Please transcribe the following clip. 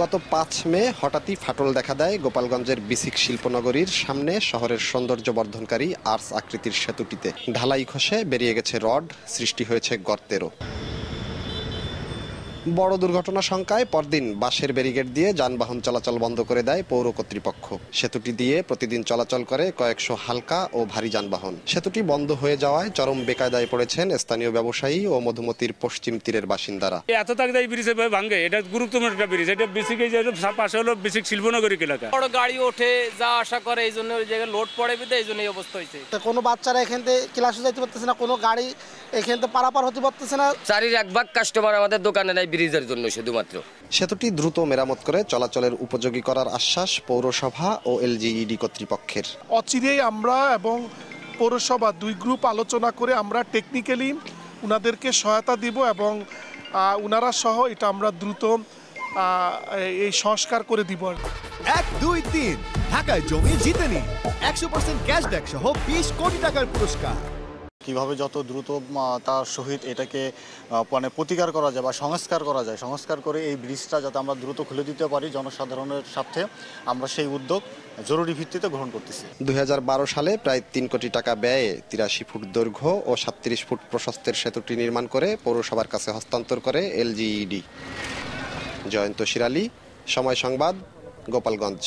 গত পাঁচ মে হঠাৎই ফাটল দেখা দেয় গোপালগঞ্জের বিসিক শিল্পনগরীর সামনে শহরের সৌন্দর্য বর্ধনকারী আর্স আকৃতির সেতুটিতে ঢালাই খসে বেরিয়ে গেছে রড সৃষ্টি হয়েছে গর্তেরও বড় দুর্ঘটনা সংখ্যায় পরদিন বাসের ব্যারিকেড দিয়ে যানবাহন চলাচল বন্ধ করে দেয় পৌর কর্তৃপক্ষ সেতুটি দিয়ে প্রতিদিন চলাচল করে কয়েকশো হালকা ও ভারী যানবাহন সেতুটি বন্ধ হয়ে যাওয়ায় চরম বেকায়দায় পড়েছেন স্থানীয় ব্যবসায়ী ও মধুমতির পশ্চিম তীরের বাসিন্দারা এত তাকদাই ব্রিজ ভাঙে এটা গুরুত্বপূর্ণ একটা ব্রিজ এটা বেসিক এই যে পাশে হলো বেসিক শিল্পনগরী এলাকা বড় গাড়ি ওঠে যা আশা করে এই জন্য ওই জায়গায় লোড পড়ে বিদে এই জন্য এই অবস্থা হয়েছে কোনো বাচ্চারা এখান থেকে ক্লাসে যাইতে পারতেছে না কোনো গাড়ি এখান থেকে পারাপার হতে পারতেছে না চারির এক ভাগ কাস্টমার আমাদের দোকানে নাই ব্রিজের জন্য শুধুমাত্র সেতুটি দ্রুত মেরামত করে চলাচলের উপযোগী করার আশ্বাস পৌরসভা ও এলজিইডি কর্তৃপক্ষের অচিরেই আমরা এবং পৌরসভা দুই গ্রুপ আলোচনা করে আমরা টেকনিক্যালি উনাদেরকে সহায়তা দিব এবং উনারা সহ এটা আমরা দ্রুত এই সংস্কার করে দিব এক দুই তিন ঢাকায় জমি জিতে নিন একশো পার্সেন্ট ক্যাশব্যাক সহ বিশ কোটি টাকার পুরস্কার কিভাবে যত দ্রুত তার সহিত এটাকে মানে প্রতিকার করা যায় বা সংস্কার করা যায় সংস্কার করে এই ব্রিজটা যাতে আমরা দ্রুত খুলে দিতে পারি জনসাধারণের সাথে আমরা সেই উদ্যোগ জরুরি ভিত্তিতে গ্রহণ করতেছি দুই সালে প্রায় তিন কোটি টাকা ব্যয়ে তিরাশি ফুট দৈর্ঘ্য ও সাতত্রিশ ফুট প্রশস্তের সেতুটি নির্মাণ করে পৌরসভার কাছে হস্তান্তর করে এলজিইডি জয়ন্ত শিরালি সময় সংবাদ গোপালগঞ্জ